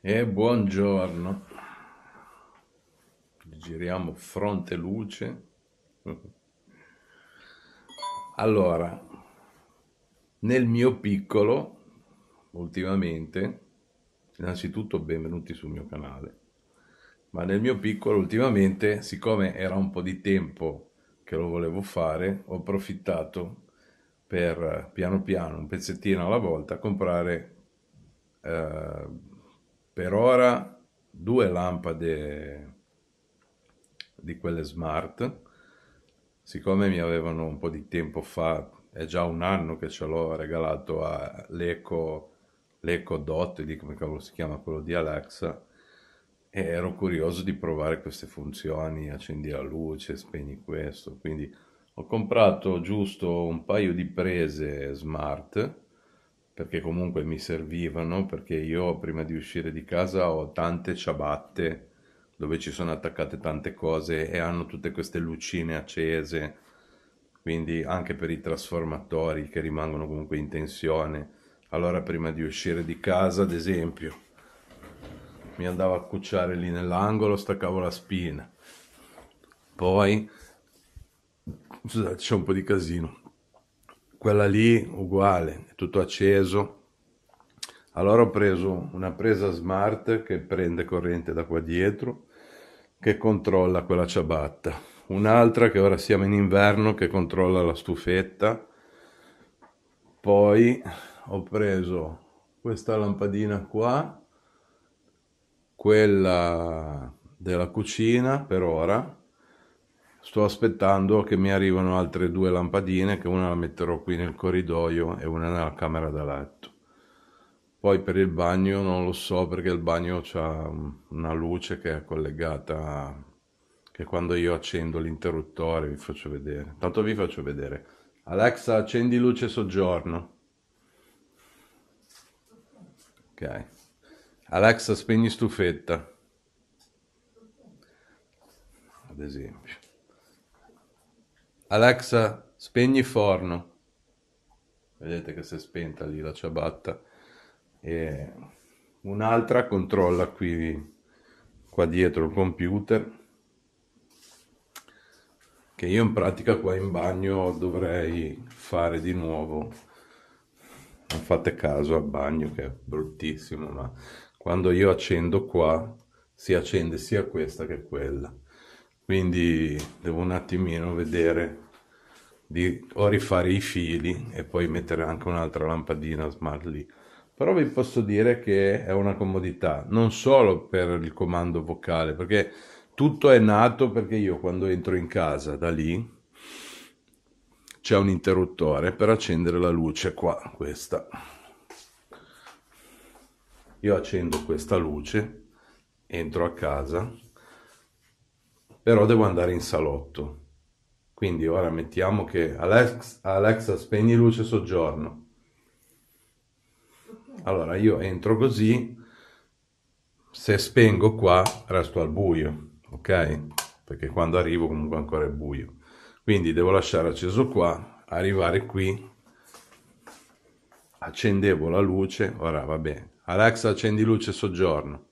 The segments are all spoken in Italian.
E buongiorno. Giriamo fronte luce. Allora, nel mio piccolo, ultimamente, innanzitutto benvenuti sul mio canale, ma nel mio piccolo ultimamente, siccome era un po' di tempo che lo volevo fare, ho approfittato per piano piano, un pezzettino alla volta, comprare... Eh, per ora due lampade di quelle smart, siccome mi avevano un po' di tempo fa, è già un anno che ce l'ho regalato all'Eco l'Eco Dot, di come cavolo si chiama quello di Alexa, e ero curioso di provare queste funzioni, accendi la luce, spegni questo, quindi ho comprato giusto un paio di prese smart perché comunque mi servivano, perché io prima di uscire di casa ho tante ciabatte dove ci sono attaccate tante cose e hanno tutte queste lucine accese, quindi anche per i trasformatori che rimangono comunque in tensione. Allora prima di uscire di casa, ad esempio, mi andavo a cucciare lì nell'angolo, staccavo la spina. Poi, scusate, c'è un po' di casino quella lì uguale, tutto acceso. Allora ho preso una presa smart che prende corrente da qua dietro, che controlla quella ciabatta. Un'altra che ora siamo in inverno che controlla la stufetta. Poi ho preso questa lampadina qua, quella della cucina per ora, Sto aspettando che mi arrivano altre due lampadine, che una la metterò qui nel corridoio e una nella camera da letto. Poi per il bagno non lo so perché il bagno ha una luce che è collegata, che quando io accendo l'interruttore vi faccio vedere. Tanto vi faccio vedere. Alexa, accendi luce soggiorno. Ok. Alexa, spegni stufetta. Ad esempio. Alexa, spegni forno. Vedete che si è spenta lì la ciabatta. E un'altra controlla qui, qua dietro il computer. Che io in pratica qua in bagno dovrei fare di nuovo. Non fate caso a bagno che è bruttissimo, ma quando io accendo qua si accende sia questa che quella quindi devo un attimino vedere di o rifare i fili e poi mettere anche un'altra lampadina smart lì però vi posso dire che è una comodità non solo per il comando vocale perché tutto è nato perché io quando entro in casa da lì c'è un interruttore per accendere la luce qua questa io accendo questa luce entro a casa però devo andare in salotto. Quindi ora mettiamo che Alex, Alexa spegni luce soggiorno. Allora io entro così, se spengo qua resto al buio, ok? Perché quando arrivo comunque ancora è buio. Quindi devo lasciare acceso qua, arrivare qui, accendevo la luce, ora va bene. Alexa accendi luce soggiorno.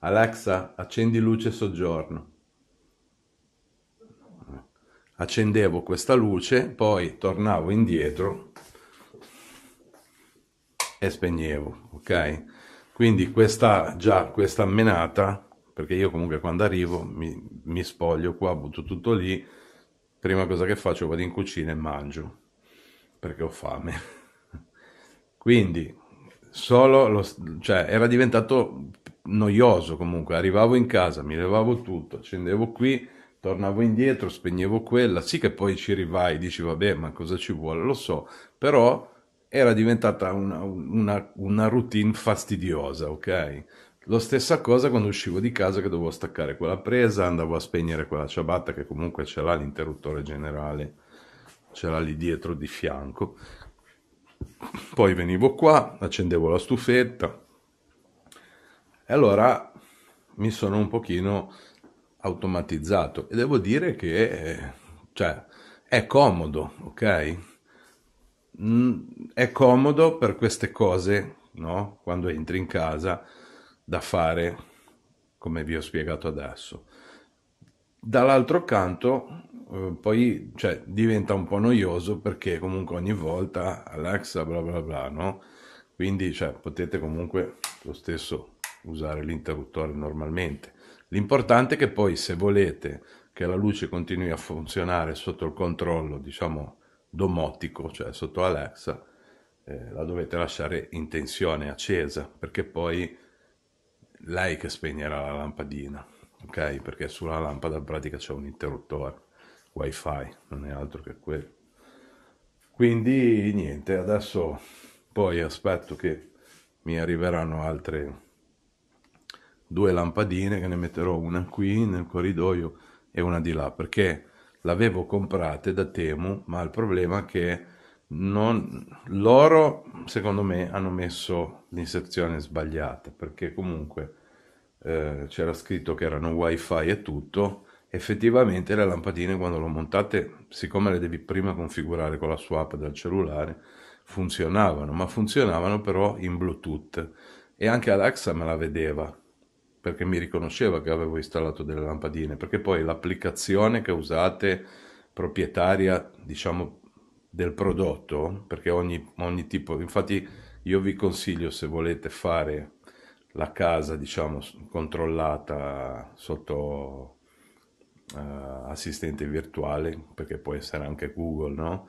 Alexa, accendi luce soggiorno. Accendevo questa luce, poi tornavo indietro e spegnevo, ok? Quindi questa, già questa menata, perché io comunque quando arrivo mi, mi spoglio qua, butto tutto lì, prima cosa che faccio vado in cucina e mangio, perché ho fame. Quindi solo lo, cioè, era diventato noioso comunque, arrivavo in casa, mi levavo tutto, accendevo qui, tornavo indietro, spegnevo quella, sì che poi ci rivai, dici vabbè ma cosa ci vuole, lo so, però era diventata una, una, una routine fastidiosa, ok? Lo stessa cosa quando uscivo di casa che dovevo staccare quella presa, andavo a spegnere quella ciabatta che comunque ce l'ha l'interruttore generale, ce l'ha lì dietro di fianco. Poi venivo qua, accendevo la stufetta, e allora mi sono un pochino automatizzato e devo dire che cioè, è comodo, ok? Mm, è comodo per queste cose, no? Quando entri in casa da fare come vi ho spiegato adesso. Dall'altro canto eh, poi cioè, diventa un po' noioso perché comunque ogni volta Alexa bla bla bla, no? Quindi cioè, potete comunque lo stesso usare l'interruttore normalmente. L'importante è che poi se volete che la luce continui a funzionare sotto il controllo, diciamo, domotico, cioè sotto Alexa, eh, la dovete lasciare in tensione accesa, perché poi lei che spegnerà la lampadina, ok? Perché sulla lampada in pratica c'è un interruttore wifi, non è altro che quello. Quindi niente, adesso poi aspetto che mi arriveranno altre due lampadine che ne metterò una qui nel corridoio e una di là perché l'avevo comprate da Temu ma il problema è che non, loro secondo me hanno messo l'inserzione sbagliata perché comunque eh, c'era scritto che erano wifi e tutto effettivamente le lampadine quando le montate siccome le devi prima configurare con la swap app del cellulare funzionavano ma funzionavano però in bluetooth e anche Alexa me la vedeva perché mi riconosceva che avevo installato delle lampadine, perché poi l'applicazione che usate proprietaria, diciamo, del prodotto, perché ogni, ogni tipo, infatti io vi consiglio se volete fare la casa, diciamo, controllata sotto uh, assistente virtuale, perché può essere anche Google, no?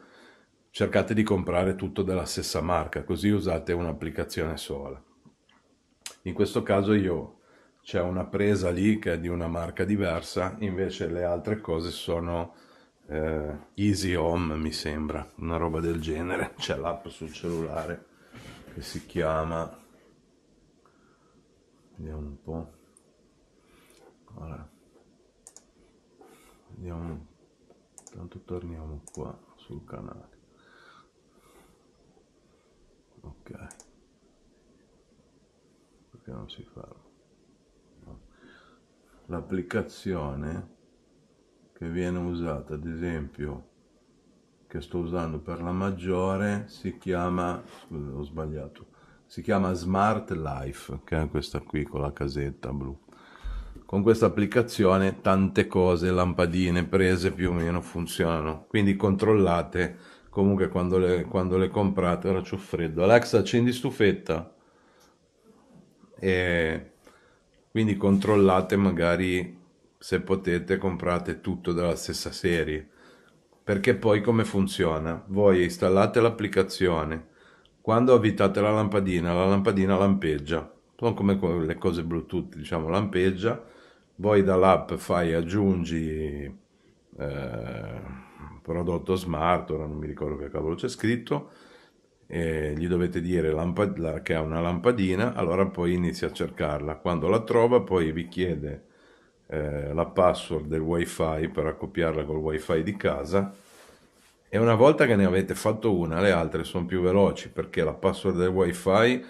Cercate di comprare tutto della stessa marca, così usate un'applicazione sola. In questo caso io c'è una presa lì che è di una marca diversa, invece le altre cose sono eh, Easy Home, mi sembra, una roba del genere. C'è l'app sul cellulare che si chiama... Vediamo un po'. Allora. Vediamo. Tanto torniamo qua sul canale. Ok. Perché non si ferma? l'applicazione che viene usata, ad esempio, che sto usando per la maggiore, si chiama, scusate, ho sbagliato, si chiama Smart Life, che è questa qui con la casetta blu. Con questa applicazione tante cose, lampadine prese più o meno funzionano, quindi controllate comunque quando le, quando le comprate, ora c'ho freddo. Alexa accendi stufetta e quindi controllate magari se potete comprate tutto dalla stessa serie. Perché poi come funziona? Voi installate l'applicazione, quando avvitate la lampadina, la lampadina lampeggia, sono come le cose Bluetooth, diciamo, lampeggia, voi dall'app fai aggiungi eh, prodotto smart, ora non mi ricordo che cavolo c'è scritto, eh, gli dovete dire lampa- la, che ha una lampadina, allora poi inizia a cercarla. Quando la trova poi vi chiede eh, la password del wifi per accoppiarla col wifi di casa e una volta che ne avete fatto una le altre sono più veloci perché la password del wifi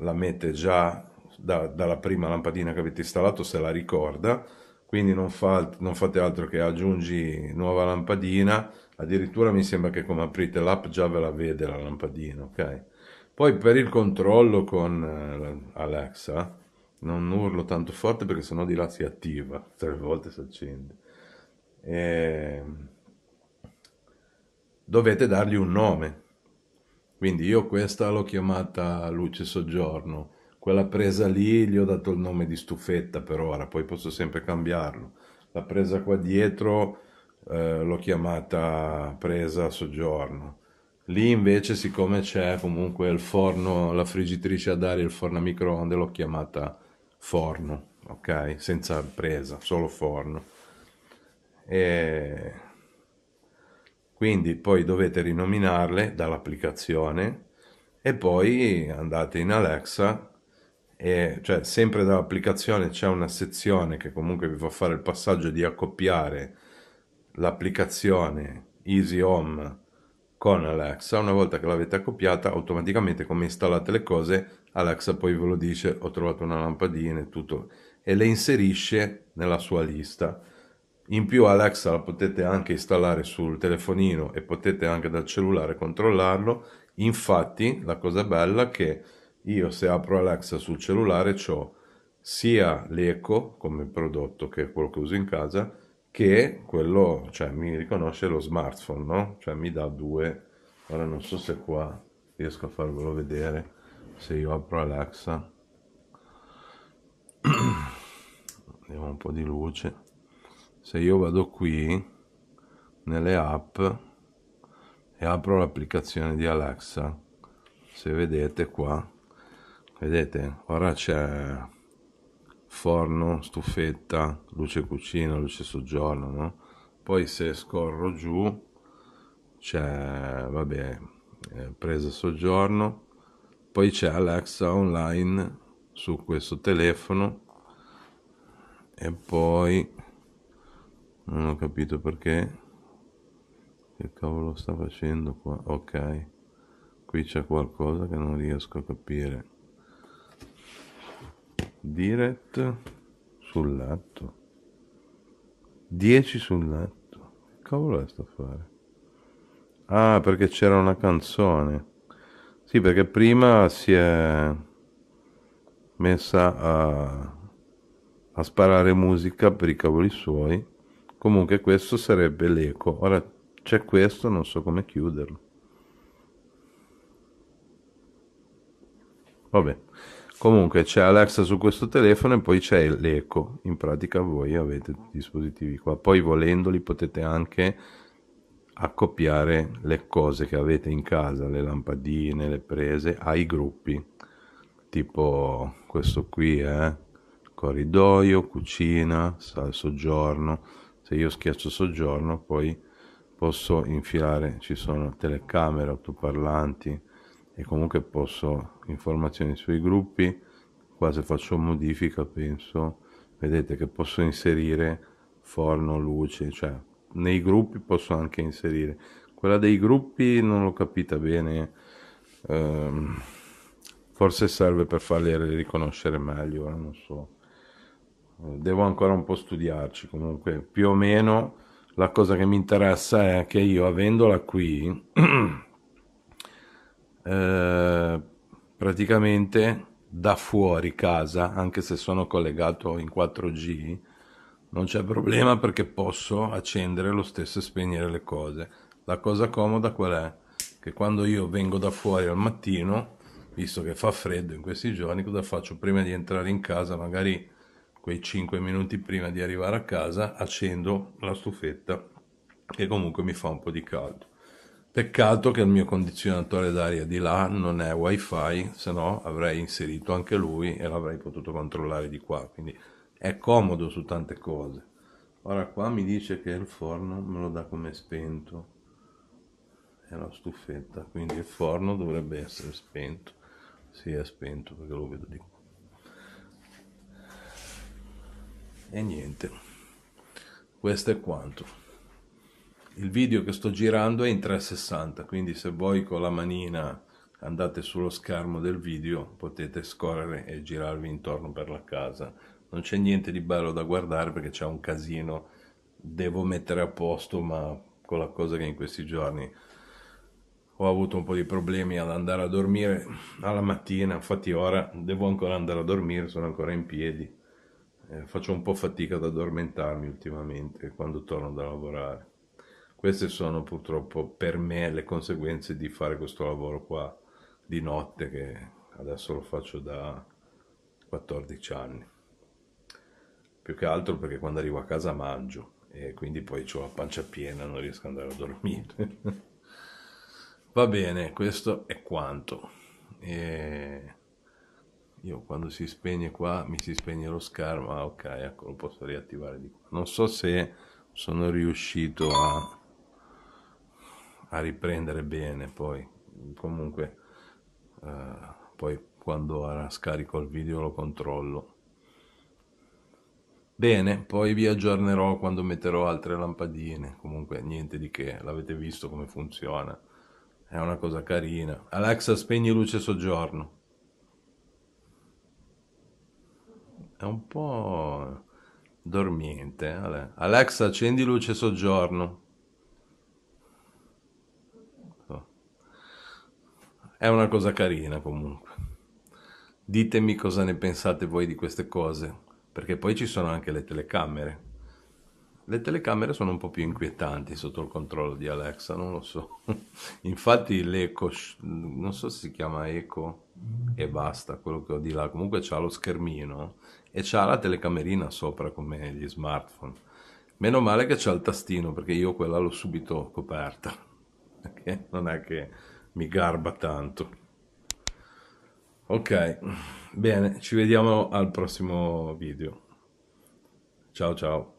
la mette già da, dalla prima lampadina che avete installato se la ricorda quindi non, fa, non fate altro che aggiungi nuova lampadina addirittura mi sembra che come aprite l'app già ve la vede la lampadina, ok? Poi per il controllo con eh, Alexa, non urlo tanto forte perché sennò di là si attiva, tre volte si accende. E... Ehm, dovete dargli un nome. Quindi io questa l'ho chiamata Luce Soggiorno, quella presa lì gli ho dato il nome di stufetta per ora, poi posso sempre cambiarlo. La presa qua dietro eh, l'ho chiamata presa soggiorno. Lì invece, siccome c'è comunque il forno, la friggitrice ad aria, il forno a microonde, l'ho chiamata forno, ok? Senza presa, solo forno. E quindi poi dovete rinominarle dall'applicazione e poi andate in Alexa e cioè sempre dall'applicazione c'è una sezione che comunque vi fa fare il passaggio di accoppiare l'applicazione Easy Home con Alexa, una volta che l'avete accoppiata, automaticamente come installate le cose, Alexa poi ve lo dice, ho trovato una lampadina e tutto, e le inserisce nella sua lista. In più Alexa la potete anche installare sul telefonino e potete anche dal cellulare controllarlo. Infatti la cosa bella è che io se apro Alexa sul cellulare ho sia l'Eco come prodotto che quello che uso in casa, che quello, cioè, mi riconosce lo smartphone, no? Cioè, mi dà due, ora non so se qua riesco a farvelo vedere, se io apro Alexa, vediamo un po' di luce, se io vado qui, nelle app, e apro l'applicazione di Alexa, se vedete qua, vedete, ora c'è forno, stufetta, luce cucina, luce soggiorno, no? Poi se scorro giù c'è, vabbè, eh, presa soggiorno, poi c'è Alexa online su questo telefono e poi non ho capito perché che cavolo sta facendo qua ok qui c'è qualcosa che non riesco a capire direct sul lato 10 sul lato che cavolo è sto a fare ah perché c'era una canzone sì perché prima si è messa a, a sparare musica per i cavoli suoi comunque questo sarebbe l'eco ora c'è questo non so come chiuderlo vabbè Comunque c'è Alexa su questo telefono e poi c'è l'eco. In pratica voi avete i dispositivi qua. Poi volendoli potete anche accoppiare le cose che avete in casa, le lampadine, le prese, ai gruppi. Tipo questo qui è eh? corridoio, cucina, soggiorno. Se io schiaccio soggiorno poi posso infilare, ci sono telecamere, autoparlanti e comunque posso informazioni sui gruppi qua se faccio modifica penso vedete che posso inserire forno luce cioè nei gruppi posso anche inserire quella dei gruppi non l'ho capita bene ehm, forse serve per farle riconoscere meglio eh, non so devo ancora un po' studiarci comunque più o meno la cosa che mi interessa è che io avendola qui Eh, praticamente da fuori casa, anche se sono collegato in 4G, non c'è problema perché posso accendere lo stesso e spegnere le cose. La cosa comoda qual è? Che quando io vengo da fuori al mattino, visto che fa freddo in questi giorni, cosa faccio? Prima di entrare in casa, magari quei 5 minuti prima di arrivare a casa, accendo la stufetta che comunque mi fa un po' di caldo Peccato che il mio condizionatore d'aria di là non è wifi, se no avrei inserito anche lui e l'avrei potuto controllare di qua, quindi è comodo su tante cose. Ora qua mi dice che il forno me lo dà come spento, è la stufetta, quindi il forno dovrebbe essere spento, si sì, è spento perché lo vedo di qua. E niente, questo è quanto il video che sto girando è in 360 quindi se voi con la manina andate sullo schermo del video potete scorrere e girarvi intorno per la casa non c'è niente di bello da guardare perché c'è un casino devo mettere a posto ma con la cosa che in questi giorni ho avuto un po' di problemi ad andare a dormire alla mattina infatti ora devo ancora andare a dormire sono ancora in piedi eh, faccio un po' fatica ad addormentarmi ultimamente quando torno da lavorare queste sono purtroppo per me le conseguenze di fare questo lavoro qua di notte che adesso lo faccio da 14 anni. Più che altro perché quando arrivo a casa mangio e quindi poi ho la pancia piena, non riesco ad andare a dormire. Va bene, questo è quanto. E io quando si spegne qua mi si spegne lo schermo ah ok ecco lo posso riattivare di qua non so se sono riuscito a a riprendere bene poi comunque eh, poi quando scarico il video lo controllo bene poi vi aggiornerò quando metterò altre lampadine comunque niente di che l'avete visto come funziona è una cosa carina Alexa spegni luce soggiorno è un po' dormiente. Alexa, accendi luce soggiorno. È una cosa carina comunque. Ditemi cosa ne pensate voi di queste cose, perché poi ci sono anche le telecamere. Le telecamere sono un po' più inquietanti sotto il controllo di Alexa, non lo so. Infatti l'eco, non so se si chiama eco e basta, quello che ho di là, comunque c'ha lo schermino e c'ha la telecamerina sopra come gli smartphone. Meno male che c'ha il tastino perché io quella l'ho subito coperta, perché non è che mi garba tanto. Ok, bene, ci vediamo al prossimo video. Ciao ciao.